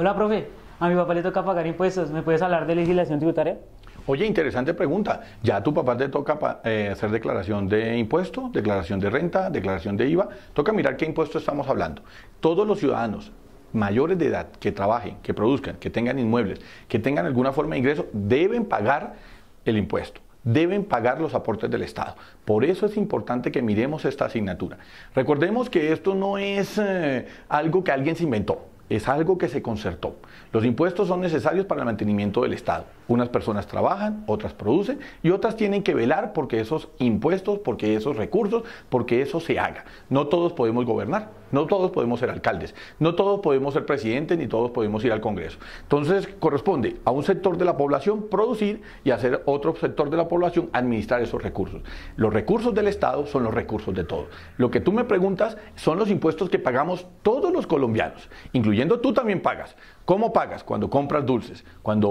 Hola, profe. A mi papá le toca pagar impuestos. ¿Me puedes hablar de legislación tributaria? Oye, interesante pregunta. ¿Ya a tu papá le toca eh, hacer declaración de impuesto, declaración de renta, declaración de IVA? Toca mirar qué impuesto estamos hablando. Todos los ciudadanos mayores de edad que trabajen, que produzcan, que tengan inmuebles, que tengan alguna forma de ingreso, deben pagar el impuesto deben pagar los aportes del Estado. Por eso es importante que miremos esta asignatura. Recordemos que esto no es eh, algo que alguien se inventó es algo que se concertó. Los impuestos son necesarios para el mantenimiento del Estado. Unas personas trabajan, otras producen y otras tienen que velar porque esos impuestos, porque esos recursos, porque eso se haga. No todos podemos gobernar. No todos podemos ser alcaldes, no todos podemos ser presidentes, ni todos podemos ir al Congreso. Entonces, corresponde a un sector de la población producir y hacer otro sector de la población administrar esos recursos. Los recursos del Estado son los recursos de todos. Lo que tú me preguntas son los impuestos que pagamos todos los colombianos, incluyendo tú también pagas. ¿Cómo pagas? Cuando compras dulces, cuando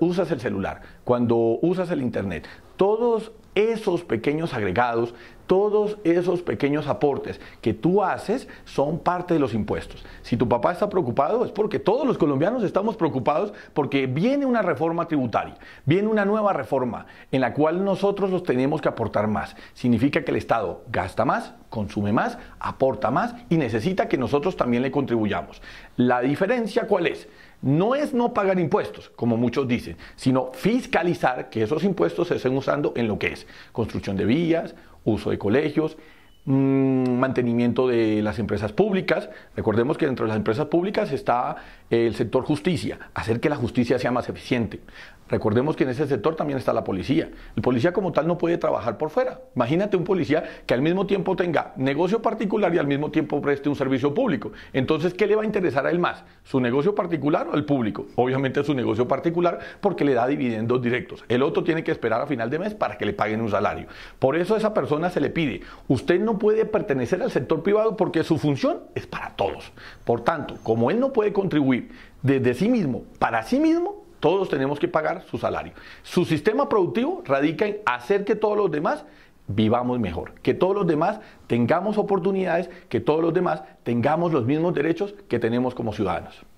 usas el celular, cuando usas el Internet. Todos esos pequeños agregados todos esos pequeños aportes que tú haces son parte de los impuestos. Si tu papá está preocupado es porque todos los colombianos estamos preocupados porque viene una reforma tributaria, viene una nueva reforma en la cual nosotros los tenemos que aportar más. Significa que el Estado gasta más, consume más, aporta más y necesita que nosotros también le contribuyamos. La diferencia cuál es? no es no pagar impuestos, como muchos dicen, sino fiscalizar que esos impuestos se estén usando en lo que es construcción de vías, uso de colegios mantenimiento de las empresas públicas. Recordemos que dentro de las empresas públicas está el sector justicia, hacer que la justicia sea más eficiente. Recordemos que en ese sector también está la policía. El policía como tal no puede trabajar por fuera. Imagínate un policía que al mismo tiempo tenga negocio particular y al mismo tiempo preste un servicio público. Entonces, ¿qué le va a interesar a él más? ¿Su negocio particular o el público? Obviamente su negocio particular porque le da dividendos directos. El otro tiene que esperar a final de mes para que le paguen un salario. Por eso a esa persona se le pide, usted no no puede pertenecer al sector privado porque su función es para todos. Por tanto, como él no puede contribuir desde sí mismo para sí mismo, todos tenemos que pagar su salario. Su sistema productivo radica en hacer que todos los demás vivamos mejor, que todos los demás tengamos oportunidades, que todos los demás tengamos los mismos derechos que tenemos como ciudadanos.